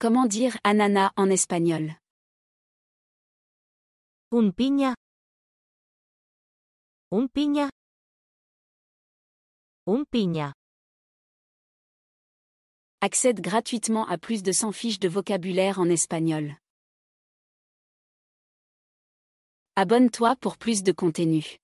Comment dire ananas en espagnol Un piña. Un piña. Un piña. Accède gratuitement à plus de 100 fiches de vocabulaire en espagnol. Abonne-toi pour plus de contenu.